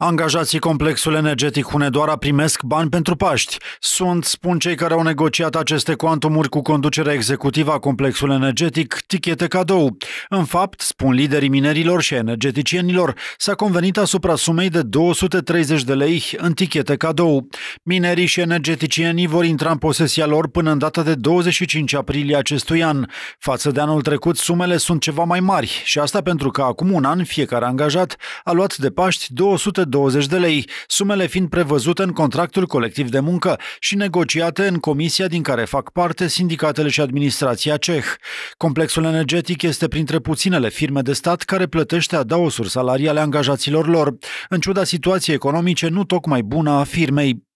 Angajații Complexul Energetic Hunedoara primesc bani pentru Paști. Sunt, spun cei care au negociat aceste cuantumuri cu conducerea executivă a Complexului Energetic, tichete cadou. În fapt, spun liderii minerilor și energeticienilor, s-a convenit asupra sumei de 230 de lei în tichete cadou. Minerii și energeticienii vor intra în posesia lor până în data de 25 aprilie acestui an. Față de anul trecut, sumele sunt ceva mai mari și asta pentru că acum un an fiecare angajat a luat de Paști 200 120 de lei, sumele fiind prevăzute în contractul colectiv de muncă și negociate în comisia din care fac parte sindicatele și administrația ceh. Complexul energetic este printre puținele firme de stat care plătește adaosuri salariale angajaților lor, în ciuda situației economice nu tocmai bună a firmei.